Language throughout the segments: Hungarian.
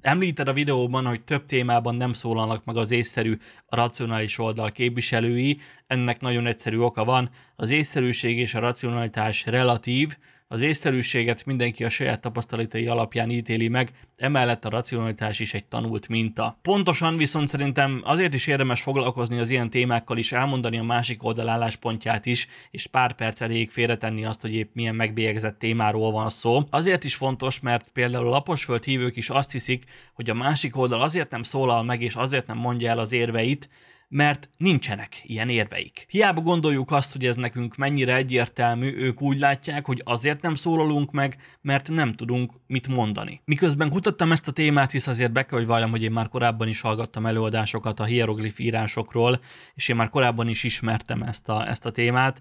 Említed a videóban, hogy több témában nem szólalnak meg az észszerű, a racionális oldal képviselői, ennek nagyon egyszerű oka van, az észszerűség és a racionalitás relatív, az észterűséget mindenki a saját tapasztalatai alapján ítéli meg, emellett a racionalitás is egy tanult minta. Pontosan viszont szerintem azért is érdemes foglalkozni az ilyen témákkal is, elmondani a másik oldal álláspontját is, és pár perc elég félretenni azt, hogy épp milyen megbélyegzett témáról van szó. Azért is fontos, mert például a laposföld hívők is azt hiszik, hogy a másik oldal azért nem szólal meg, és azért nem mondja el az érveit, mert nincsenek ilyen érveik. Hiába gondoljuk azt, hogy ez nekünk mennyire egyértelmű, ők úgy látják, hogy azért nem szólalunk meg, mert nem tudunk mit mondani. Miközben kutattam ezt a témát, hisz azért be kell, hogy valljam, hogy én már korábban is hallgattam előadásokat a hieroglif írásokról, és én már korábban is ismertem ezt a, ezt a témát,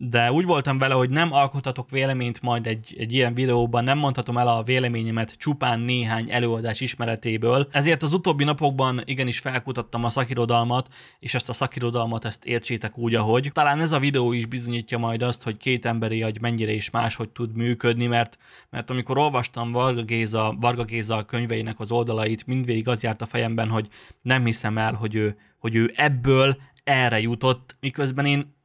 de úgy voltam vele, hogy nem alkothatok véleményt majd egy, egy ilyen videóban, nem mondhatom el a véleményemet csupán néhány előadás ismeretéből. Ezért az utóbbi napokban igenis felkutattam a szakirodalmat, és ezt a szakirodalmat ezt értsétek úgy, ahogy. Talán ez a videó is bizonyítja majd azt, hogy két emberi agy mennyire is máshogy tud működni, mert, mert amikor olvastam Varga Géza, Varga Géza könyveinek az oldalait, mindvégig az járt a fejemben, hogy nem hiszem el, hogy ő, hogy ő ebből erre jutott, miközben én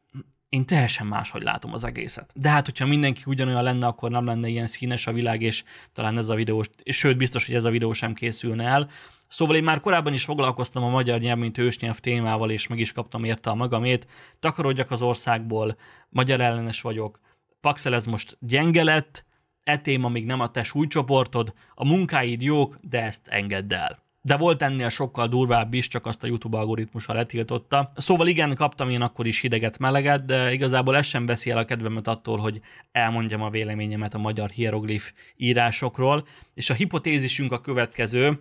én teljesen máshogy látom az egészet. De hát, hogyha mindenki ugyanolyan lenne, akkor nem lenne ilyen színes a világ, és talán ez a videó, és sőt, biztos, hogy ez a videó sem készülne el. Szóval én már korábban is foglalkoztam a magyar nyelv, mint ősnyelv témával, és meg is kaptam érte a magamét. Takarodjak az országból, magyar ellenes vagyok, Paxel ez most gyenge lett, e téma még nem a te súlycsoportod, a munkáid jók, de ezt engedd el de volt ennél sokkal durvább is, csak azt a YouTube algoritmusa letiltotta. Szóval igen, kaptam én akkor is hideget, meleget, de igazából ez sem veszi el a kedvemet attól, hogy elmondjam a véleményemet a magyar hieroglif írásokról, és a hipotézisünk a következő,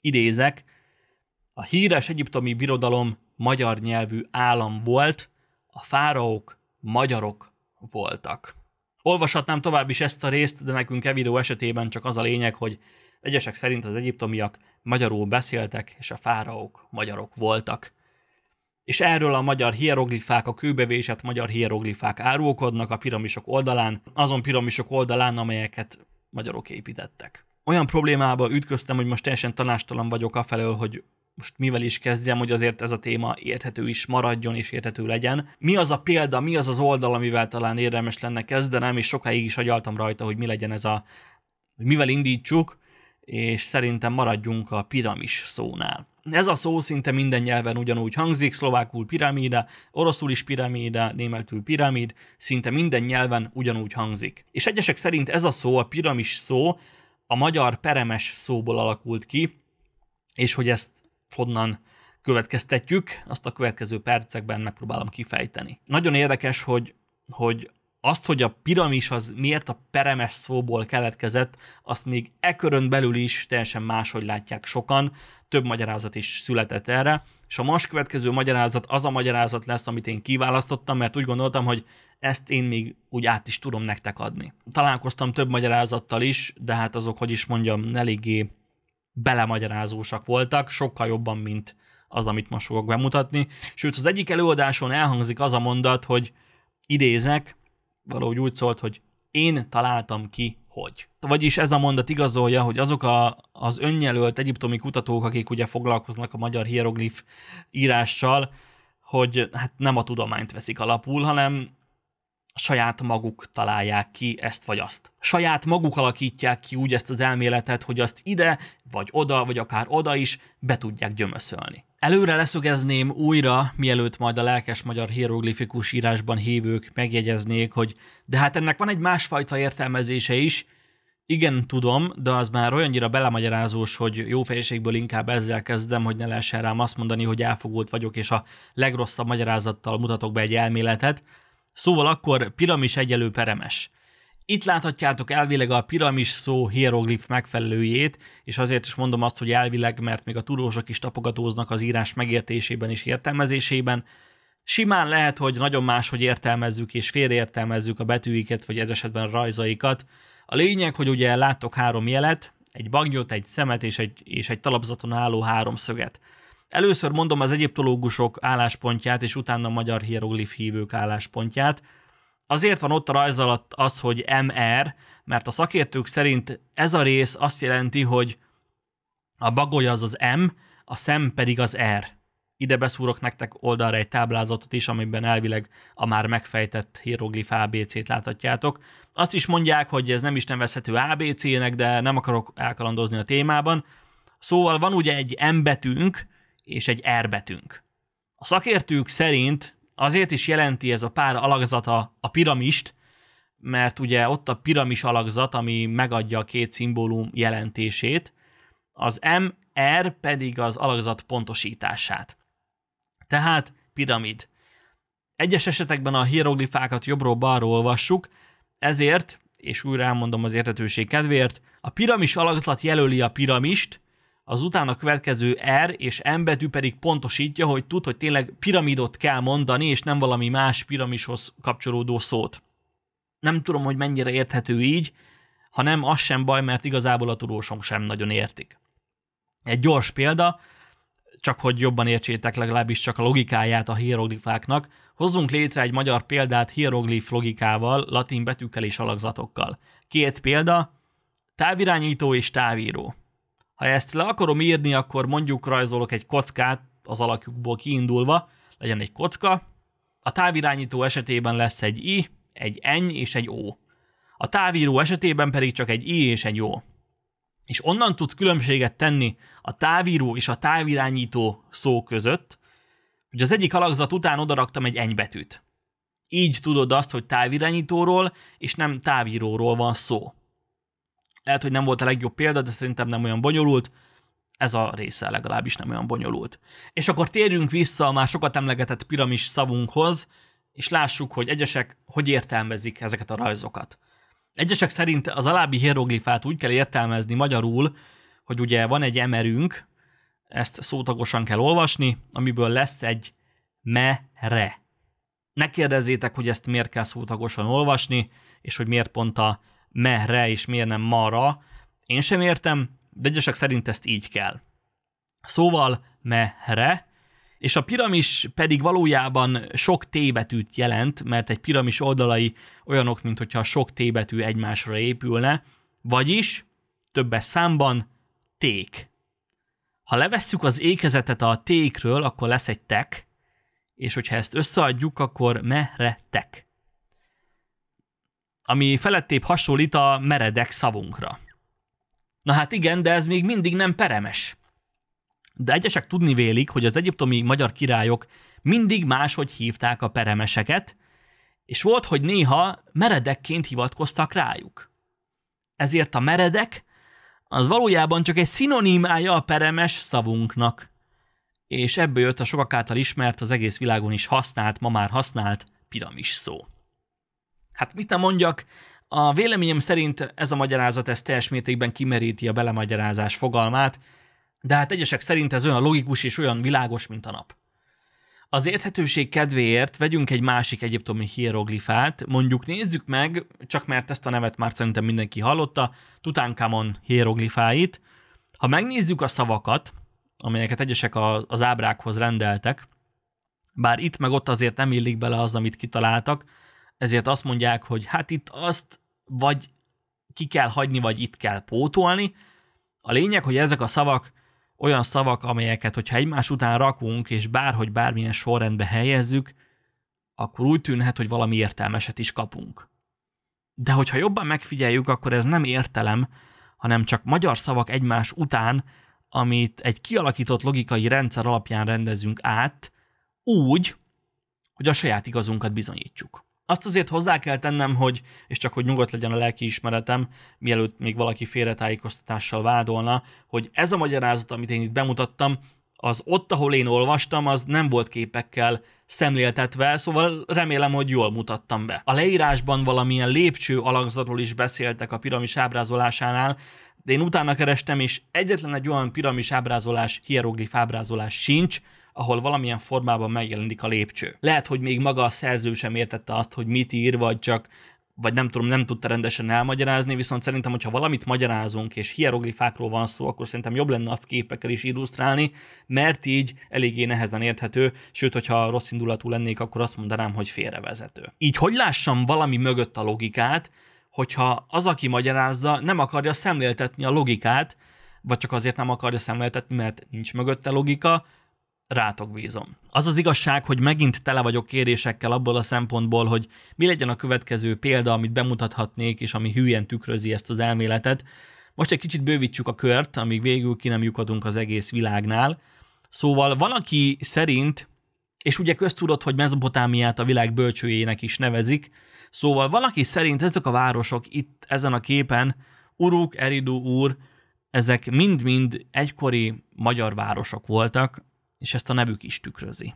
idézek, a híres egyiptomi birodalom magyar nyelvű állam volt, a fáraók magyarok voltak. Olvashatnám tovább is ezt a részt, de nekünk e videó esetében csak az a lényeg, hogy Egyesek szerint az egyiptomiak magyarul beszéltek, és a fáraók magyarok voltak. És erről a magyar hieroglifák, a kőbevésett magyar hieroglifák árulkodnak a piramisok oldalán, azon piramisok oldalán, amelyeket magyarok építettek. Olyan problémába ütköztem, hogy most teljesen tanástalan vagyok afelől, hogy most mivel is kezdjem, hogy azért ez a téma érthető is maradjon és érthető legyen. Mi az a példa, mi az az oldal, amivel talán érdemes lenne kezdenem, és sokáig is agyaltam rajta, hogy mi legyen ez a, hogy mivel indítsuk, és szerintem maradjunk a piramis szónál. Ez a szó szinte minden nyelven ugyanúgy hangzik, szlovákul piramida, oroszul is piramida, németül piramid, szinte minden nyelven ugyanúgy hangzik. És egyesek szerint ez a szó, a piramis szó, a magyar peremes szóból alakult ki, és hogy ezt honnan következtetjük, azt a következő percekben megpróbálom kifejteni. Nagyon érdekes, hogy, hogy azt, hogy a piramis az miért a peremes szóból keletkezett, azt még e körön belül is teljesen máshogy látják sokan, több magyarázat is született erre, és a most következő magyarázat az a magyarázat lesz, amit én kiválasztottam, mert úgy gondoltam, hogy ezt én még úgy át is tudom nektek adni. Találkoztam több magyarázattal is, de hát azok, hogy is mondjam, eléggé belemagyarázósak voltak, sokkal jobban, mint az, amit most fogok bemutatni. Sőt, az egyik előadáson elhangzik az a mondat, hogy idézek, valahogy úgy szólt, hogy én találtam ki, hogy. Vagyis ez a mondat igazolja, hogy azok a, az önjelölt egyiptomi kutatók, akik ugye foglalkoznak a magyar hieroglif írással, hogy hát nem a tudományt veszik alapul, hanem saját maguk találják ki ezt vagy azt. Saját maguk alakítják ki úgy ezt az elméletet, hogy azt ide, vagy oda, vagy akár oda is be tudják gyömöszölni. Előre leszögezném újra, mielőtt majd a lelkes magyar hieroglifikus írásban hívők megjegyeznék, hogy de hát ennek van egy másfajta értelmezése is. Igen, tudom, de az már olyannyira belemagyarázós, hogy jó fejségből inkább ezzel kezdem, hogy ne lehessen rám azt mondani, hogy elfogult vagyok, és a legrosszabb magyarázattal mutatok be egy elméletet. Szóval akkor piramis egyelő peremes. Itt láthatjátok elvileg a piramis szó hieroglif megfelelőjét, és azért is mondom azt, hogy elvileg, mert még a tudósok is tapogatóznak az írás megértésében és értelmezésében. Simán lehet, hogy nagyon máshogy értelmezzük és félreértelmezzük a betűiket, vagy ez esetben a rajzaikat. A lényeg, hogy ugye láttok három jelet, egy bagnyot, egy szemet és egy, és egy talapzaton álló háromszöget. Először mondom az egyiptológusok álláspontját, és utána a magyar hieroglif hívők álláspontját – Azért van ott a rajz alatt az, hogy MR, mert a szakértők szerint ez a rész azt jelenti, hogy a bagoly az az M, a szem pedig az R. Ide beszúrok nektek oldalra egy táblázatot is, amiben elvileg a már megfejtett hieroglif ABC-t láthatjátok. Azt is mondják, hogy ez nem is nevezhető ABC-nek, de nem akarok elkalandozni a témában. Szóval van ugye egy M betűnk és egy R betűnk. A szakértők szerint Azért is jelenti ez a pár alakzata a piramist, mert ugye ott a piramis alakzat, ami megadja a két szimbólum jelentését, az MR pedig az alakzat pontosítását. Tehát piramid. Egyes esetekben a hieroglifákat jobbról-balról olvassuk, ezért, és újra elmondom az értetőség kedvéért, a piramis alakzat jelöli a piramist, az utána következő R és M betű pedig pontosítja, hogy tud, hogy tényleg piramidot kell mondani, és nem valami más piramishoz kapcsolódó szót. Nem tudom, hogy mennyire érthető így, ha nem, az sem baj, mert igazából a tudósom sem nagyon értik. Egy gyors példa, csak hogy jobban értsétek legalábbis csak a logikáját a hieroglifáknak, hozzunk létre egy magyar példát hieroglif logikával, latin betűkkel és alakzatokkal. Két példa, távirányító és távíró. Ha ezt le akarom írni, akkor mondjuk rajzolok egy kockát az alakjukból kiindulva, legyen egy kocka. A távirányító esetében lesz egy I, egy N és egy O. A távíró esetében pedig csak egy I és egy O. És onnan tudsz különbséget tenni a távíró és a távirányító szó között, hogy az egyik alakzat után odaraktam egy betűt. Így tudod azt, hogy távirányítóról és nem távíróról van szó. Lehet, hogy nem volt a legjobb példa, de szerintem nem olyan bonyolult. Ez a része legalábbis nem olyan bonyolult. És akkor térjünk vissza a már sokat emlegetett piramis szavunkhoz, és lássuk, hogy egyesek hogy értelmezik ezeket a rajzokat. Egyesek szerint az alábbi hieroglifát úgy kell értelmezni magyarul, hogy ugye van egy emerünk, ezt szótagosan kell olvasni, amiből lesz egy mere. Ne kérdezzétek, hogy ezt miért kell szótagosan olvasni, és hogy miért pont a merre és miért nem marra, én sem értem, de egyesek szerint ezt így kell. Szóval mehre, és a piramis pedig valójában sok tébetűt jelent, mert egy piramis oldalai olyanok, mint hogyha sok tébetű egymásra épülne, vagyis többes számban ték. Ha levesszük az ékezetet a tékről, akkor lesz egy tek, és hogyha ezt összeadjuk, akkor mehre tek ami felettébb hasonlít a meredek szavunkra. Na hát igen, de ez még mindig nem peremes. De egyesek tudni vélik, hogy az egyiptomi magyar királyok mindig máshogy hívták a peremeseket, és volt, hogy néha meredekként hivatkoztak rájuk. Ezért a meredek az valójában csak egy szinonimája a peremes szavunknak. És ebből jött a sokak által ismert, az egész világon is használt, ma már használt piramis szó. Hát mit nem mondjak, a véleményem szerint ez a magyarázat ez teljes mértékben kimeríti a belemagyarázás fogalmát, de hát egyesek szerint ez olyan logikus és olyan világos, mint a nap. Az érthetőség kedvéért vegyünk egy másik egyiptomi hieroglifát, mondjuk nézzük meg, csak mert ezt a nevet már szerintem mindenki hallotta, Tutankamon hieroglifáit. Ha megnézzük a szavakat, amelyeket egyesek az ábrákhoz rendeltek, bár itt meg ott azért nem illik bele az, amit kitaláltak, ezért azt mondják, hogy hát itt azt vagy ki kell hagyni, vagy itt kell pótolni. A lényeg, hogy ezek a szavak olyan szavak, amelyeket, hogyha egymás után rakunk, és bárhogy bármilyen sorrendbe helyezzük, akkor úgy tűnhet, hogy valami értelmeset is kapunk. De hogyha jobban megfigyeljük, akkor ez nem értelem, hanem csak magyar szavak egymás után, amit egy kialakított logikai rendszer alapján rendezünk át, úgy, hogy a saját igazunkat bizonyítsuk. Azt azért hozzá kell tennem, hogy, és csak hogy nyugodt legyen a lelki ismeretem, mielőtt még valaki félretájékoztatással vádolna, hogy ez a magyarázat, amit én itt bemutattam, az ott, ahol én olvastam, az nem volt képekkel szemléltetve, szóval remélem, hogy jól mutattam be. A leírásban valamilyen lépcső alakzatról is beszéltek a piramis ábrázolásánál, de én utána kerestem, és egyetlen egy olyan piramis ábrázolás, hieroglif ábrázolás sincs, ahol valamilyen formában megjelenik a lépcső. Lehet, hogy még maga a szerző sem értette azt, hogy mit ír, vagy csak vagy nem tudom, nem tudta rendesen elmagyarázni, viszont szerintem, hogyha valamit magyarázunk, és hieroglifákról van szó, akkor szerintem jobb lenne azt képekkel is illusztrálni, mert így eléggé nehezen érthető, sőt, hogyha rossz indulatú lennék, akkor azt mondanám, hogy félrevezető. Így hogy lássam valami mögött a logikát, hogyha az, aki magyarázza, nem akarja szemléltetni a logikát, vagy csak azért nem akarja szemléltetni, mert nincs mögötte logika, rátok bízom. Az az igazság, hogy megint tele vagyok kérésekkel abból a szempontból, hogy mi legyen a következő példa, amit bemutathatnék, és ami hülyen tükrözi ezt az elméletet. Most egy kicsit bővítsük a kört, amíg végül ki nem lyukadunk az egész világnál. Szóval van, aki szerint, és ugye köztudott, hogy Mezopotámiát a világ bölcsőjének is nevezik, szóval van, aki szerint ezek a városok itt ezen a képen, Uruk, Eridu úr, ezek mind-mind egykori magyar városok voltak, és ezt a nevük is tükrözi.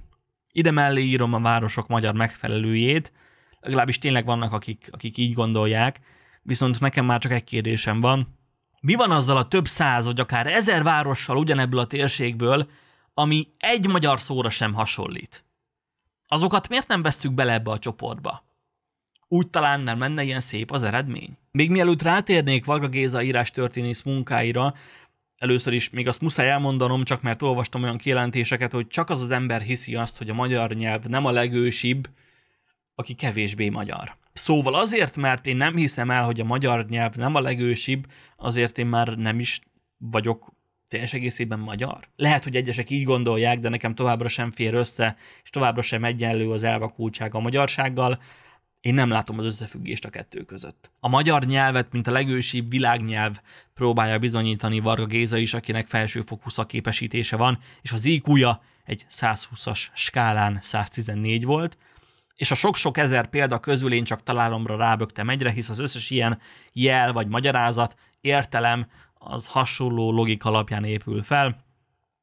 Ide mellé írom a városok magyar megfelelőjét, legalábbis tényleg vannak, akik, akik így gondolják, viszont nekem már csak egy kérdésem van. Mi van azzal a több száz, vagy akár ezer várossal ugyanebből a térségből, ami egy magyar szóra sem hasonlít? Azokat miért nem vesztük bele ebbe a csoportba? Úgy talán nem lenne ilyen szép az eredmény. Még mielőtt rátérnék Varga Géza írás történész munkáira, először is még azt muszáj elmondanom, csak mert olvastam olyan kijelentéseket, hogy csak az az ember hiszi azt, hogy a magyar nyelv nem a legősibb, aki kevésbé magyar. Szóval azért, mert én nem hiszem el, hogy a magyar nyelv nem a legősibb, azért én már nem is vagyok teljes egészében magyar. Lehet, hogy egyesek így gondolják, de nekem továbbra sem fér össze, és továbbra sem egyenlő az elvakultság a magyarsággal. Én nem látom az összefüggést a kettő között. A magyar nyelvet, mint a legősibb világnyelv próbálja bizonyítani Varga Géza is, akinek felsőfokú szaképesítése van, és az IQ-ja egy 120-as skálán 114 volt, és a sok-sok ezer példa közül én csak találomra rábögtem egyre, hisz az összes ilyen jel vagy magyarázat, értelem az hasonló logika alapján épül fel.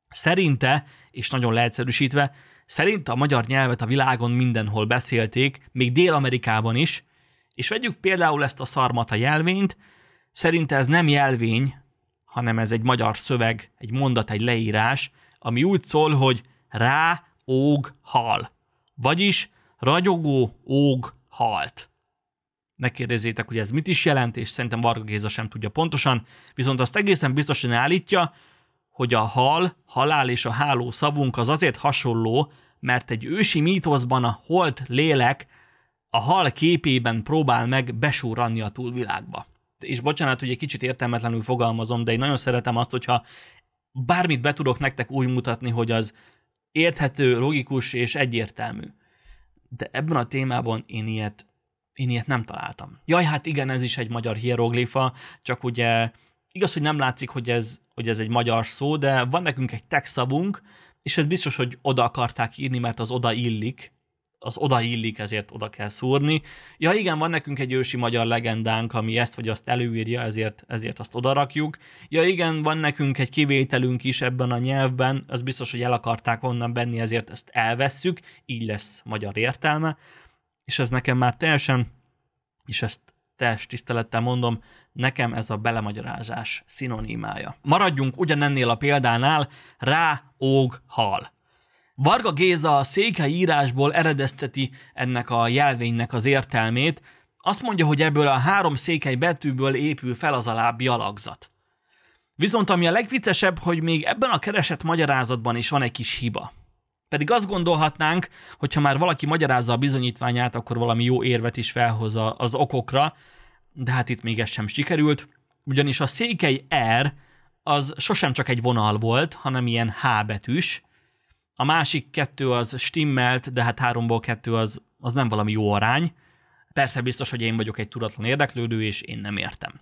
Szerinte, és nagyon leegyszerűsítve, szerint a magyar nyelvet a világon mindenhol beszélték, még Dél-Amerikában is, és vegyük például ezt a szarmata jelvényt, Szerint ez nem jelvény, hanem ez egy magyar szöveg, egy mondat, egy leírás, ami úgy szól, hogy rá óg hal. Vagyis ragyogó óg halt. Ne kérdezzétek, hogy ez mit is jelent, és szerintem Varga Géza sem tudja pontosan, viszont azt egészen biztosan állítja, hogy a hal, halál és a háló szavunk az azért hasonló, mert egy ősi mítoszban a holt lélek a hal képében próbál meg besúranni a túlvilágba. És bocsánat, hogy egy kicsit értelmetlenül fogalmazom, de én nagyon szeretem azt, hogyha bármit be tudok nektek úgy mutatni, hogy az érthető, logikus és egyértelmű. De ebben a témában én ilyet, én ilyet nem találtam. Jaj, hát igen, ez is egy magyar hieroglifa, csak ugye igaz, hogy nem látszik, hogy ez, hogy ez egy magyar szó, de van nekünk egy szavunk, és ez biztos, hogy oda akarták írni, mert az oda illik, az oda illik, ezért oda kell szúrni. Ja igen, van nekünk egy ősi magyar legendánk, ami ezt vagy azt előírja, ezért, ezért azt odarakjuk. Ja igen, van nekünk egy kivételünk is ebben a nyelvben, az biztos, hogy el akarták onnan benni, ezért ezt elvesszük, így lesz magyar értelme. És ez nekem már teljesen, és ezt teljes tisztelettel mondom, nekem ez a belemagyarázás szinonimája. Maradjunk ugyanennél a példánál, rá, óg, hal. Varga Géza a székely írásból eredezteti ennek a jelvénynek az értelmét, azt mondja, hogy ebből a három székely betűből épül fel az alábbi alakzat. Viszont ami a legviccesebb, hogy még ebben a keresett magyarázatban is van egy kis hiba. Pedig azt gondolhatnánk, hogy ha már valaki magyarázza a bizonyítványát, akkor valami jó érvet is felhoz az okokra, de hát itt még ez sem sikerült, ugyanis a székely R az sosem csak egy vonal volt, hanem ilyen H betűs, a másik kettő az stimmelt, de hát háromból kettő az, az nem valami jó arány. Persze biztos, hogy én vagyok egy tudatlan érdeklődő, és én nem értem.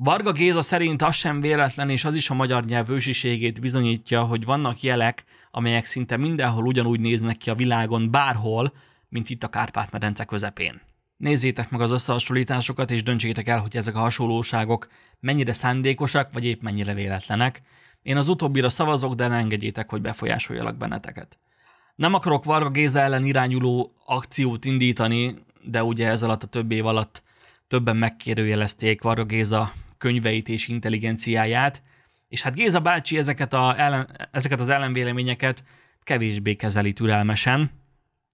Varga Géza szerint az sem véletlen, és az is a magyar nyelv ősiségét bizonyítja, hogy vannak jelek, amelyek szinte mindenhol ugyanúgy néznek ki a világon, bárhol, mint itt a Kárpát-medence közepén. Nézzétek meg az összehasonlításokat, és döntsétek el, hogy ezek a hasonlóságok mennyire szándékosak, vagy épp mennyire véletlenek. Én az utóbbira szavazok, de ne engedjétek, hogy befolyásoljalak benneteket. Nem akarok Varga Géza ellen irányuló akciót indítani, de ugye ez alatt a több év alatt többen megkérőjelezték Varga Géza könyveit és intelligenciáját, és hát Géza bácsi ezeket, a ellen, ezeket az ellenvéleményeket kevésbé kezeli türelmesen.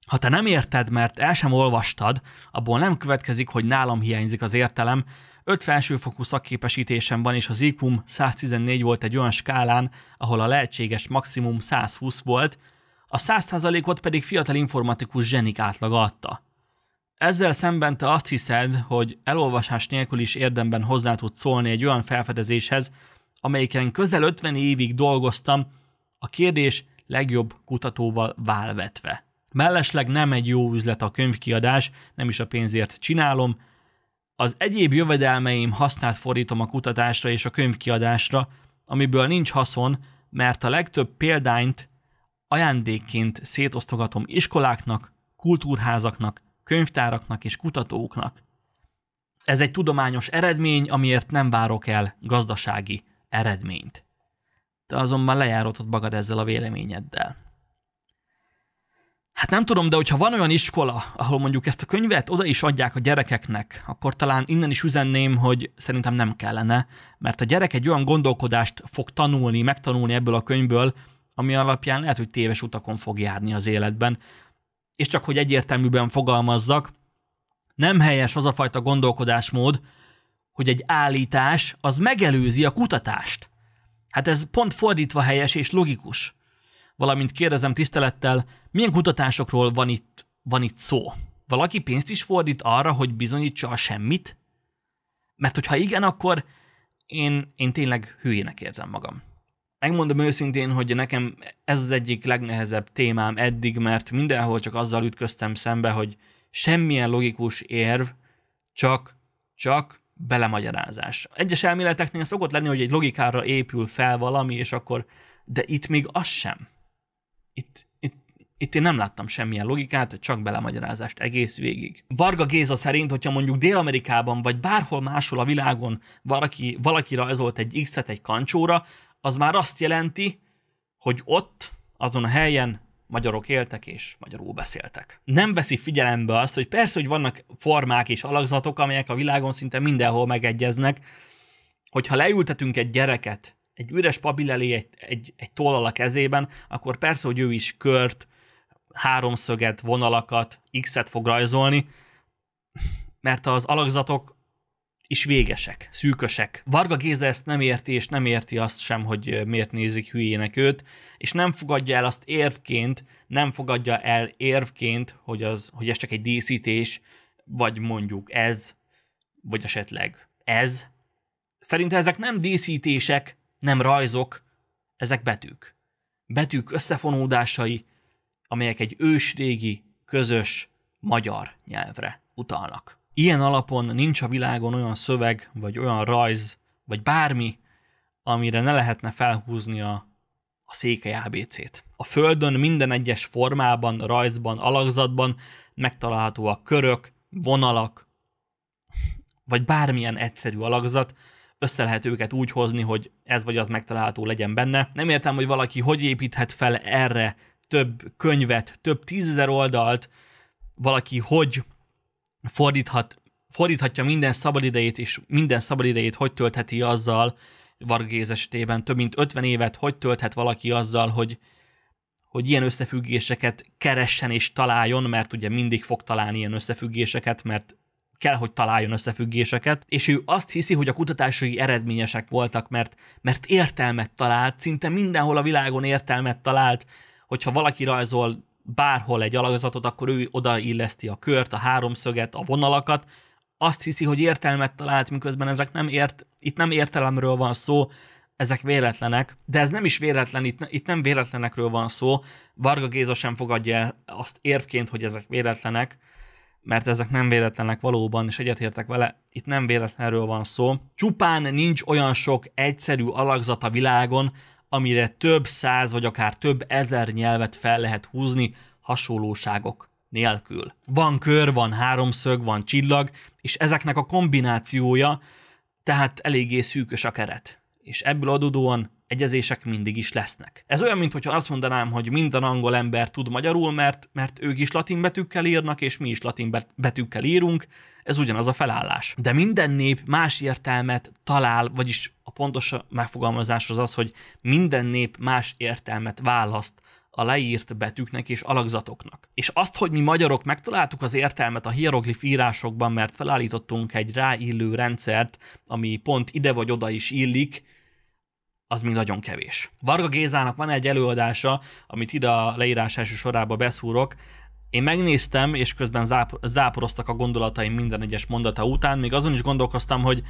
Ha te nem érted, mert el sem olvastad, abból nem következik, hogy nálam hiányzik az értelem, öt felsőfokú szakképesítésem van, és az iq 114 volt egy olyan skálán, ahol a lehetséges maximum 120 volt, a 100%-ot pedig fiatal informatikus zsenik átlag adta. Ezzel szemben te azt hiszed, hogy elolvasás nélkül is érdemben hozzá tudsz szólni egy olyan felfedezéshez, amelyiken közel 50 évig dolgoztam, a kérdés legjobb kutatóval válvetve. Mellesleg nem egy jó üzlet a könyvkiadás, nem is a pénzért csinálom, az egyéb jövedelmeim hasznát fordítom a kutatásra és a könyvkiadásra, amiből nincs haszon, mert a legtöbb példányt ajándékként szétosztogatom iskoláknak, kultúrházaknak könyvtáraknak és kutatóknak. Ez egy tudományos eredmény, amiért nem várok el gazdasági eredményt. Te azonban lejáratod magad ezzel a véleményeddel. Hát nem tudom, de hogyha van olyan iskola, ahol mondjuk ezt a könyvet oda is adják a gyerekeknek, akkor talán innen is üzenném, hogy szerintem nem kellene, mert a gyerek egy olyan gondolkodást fog tanulni, megtanulni ebből a könyvből, ami alapján lehet, hogy téves utakon fog járni az életben, és csak hogy egyértelműben fogalmazzak, nem helyes az a fajta gondolkodásmód, hogy egy állítás az megelőzi a kutatást. Hát ez pont fordítva helyes és logikus. Valamint kérdezem tisztelettel, milyen kutatásokról van itt, van itt szó? Valaki pénzt is fordít arra, hogy bizonyítsa a semmit? Mert hogyha igen, akkor én, én tényleg hülyének érzem magam. Megmondom őszintén, hogy nekem ez az egyik legnehezebb témám eddig, mert mindenhol csak azzal ütköztem szembe, hogy semmilyen logikus érv, csak, csak belemagyarázás. Egyes elméleteknél szokott lenni, hogy egy logikára épül fel valami, és akkor, de itt még az sem. Itt, itt, itt én nem láttam semmilyen logikát, csak belemagyarázást egész végig. Varga Géza szerint, hogyha mondjuk Dél-Amerikában, vagy bárhol máshol a világon valaki, valaki rajzolt egy X-et egy kancsóra, az már azt jelenti, hogy ott, azon a helyen magyarok éltek és magyarul beszéltek. Nem veszi figyelembe azt, hogy persze, hogy vannak formák és alakzatok, amelyek a világon szinte mindenhol megegyeznek, hogyha leültetünk egy gyereket egy üres papír elé egy, egy, egy tollal a kezében, akkor persze, hogy ő is kört, háromszöget, vonalakat, X-et fog rajzolni, mert az alakzatok és végesek, szűkösek. Varga Géza ezt nem érti, és nem érti azt sem, hogy miért nézik hülyének őt, és nem fogadja el azt érvként, nem fogadja el érvként, hogy, az, hogy ez csak egy díszítés, vagy mondjuk ez, vagy esetleg ez. Szerinte ezek nem díszítések, nem rajzok, ezek betűk. Betűk összefonódásai, amelyek egy ősrégi, közös magyar nyelvre utalnak. Ilyen alapon nincs a világon olyan szöveg, vagy olyan rajz, vagy bármi, amire ne lehetne felhúzni a, a székely ABC-t. A Földön minden egyes formában, rajzban, alakzatban megtalálhatóak körök, vonalak, vagy bármilyen egyszerű alakzat, össze lehet őket úgy hozni, hogy ez vagy az megtalálható legyen benne. Nem értem, hogy valaki hogy építhet fel erre több könyvet, több tízezer oldalt, valaki hogy fordíthat, fordíthatja minden szabadidejét, és minden szabadidejét hogy töltheti azzal, Vargéz esetében több mint 50 évet hogy tölthet valaki azzal, hogy, hogy ilyen összefüggéseket keressen és találjon, mert ugye mindig fog találni ilyen összefüggéseket, mert kell, hogy találjon összefüggéseket, és ő azt hiszi, hogy a kutatásai eredményesek voltak, mert, mert értelmet talált, szinte mindenhol a világon értelmet talált, hogyha valaki rajzol bárhol egy alakzatot, akkor ő odailleszti a kört, a háromszöget, a vonalakat, azt hiszi, hogy értelmet talált, miközben ezek nem ért, itt nem értelemről van szó, ezek véletlenek, de ez nem is véletlen, itt, itt nem véletlenekről van szó, Varga Géza sem fogadja azt érvként, hogy ezek véletlenek, mert ezek nem véletlenek valóban, és egyetértek vele, itt nem véletlenről van szó. Csupán nincs olyan sok egyszerű alakzat a világon, amire több száz vagy akár több ezer nyelvet fel lehet húzni hasonlóságok nélkül. Van kör, van háromszög, van csillag, és ezeknek a kombinációja tehát eléggé szűkös a keret. És ebből adódóan egyezések mindig is lesznek. Ez olyan, mintha azt mondanám, hogy minden angol ember tud magyarul, mert, mert ők is latin betűkkel írnak, és mi is latin betűkkel írunk, ez ugyanaz a felállás. De minden nép más értelmet talál, vagyis a pontos megfogalmazás az az, hogy minden nép más értelmet választ a leírt betűknek és alakzatoknak. És azt, hogy mi magyarok megtaláltuk az értelmet a hieroglif írásokban, mert felállítottunk egy ráillő rendszert, ami pont ide vagy oda is illik, az még nagyon kevés. Varga Gézának van egy előadása, amit ide a leírás első sorába beszúrok, én megnéztem, és közben záp- záporoztak a gondolataim minden egyes mondata után, még azon is gondolkoztam, hogy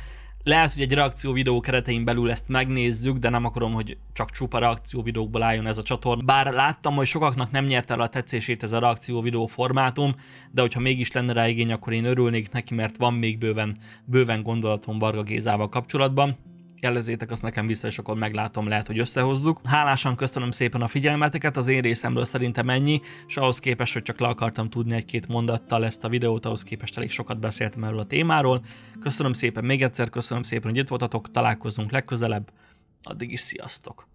lehet, hogy egy reakció videó keretein belül ezt megnézzük, de nem akarom, hogy csak csupa reakció videókból álljon ez a csatorna. Bár láttam, hogy sokaknak nem nyert el a tetszését ez a reakció videó formátum, de hogyha mégis lenne rá igény, akkor én örülnék neki, mert van még bőven, bőven gondolatom Varga Gézával kapcsolatban. Jelezétek, azt nekem vissza, és akkor meglátom, lehet, hogy összehozzuk. Hálásan köszönöm szépen a figyelmeteket, az én részemről szerintem ennyi, és ahhoz képest, hogy csak le akartam tudni egy-két mondattal ezt a videót, ahhoz képest elég sokat beszéltem erről a témáról. Köszönöm szépen még egyszer, köszönöm szépen, hogy itt voltatok, találkozunk legközelebb, addig is sziasztok!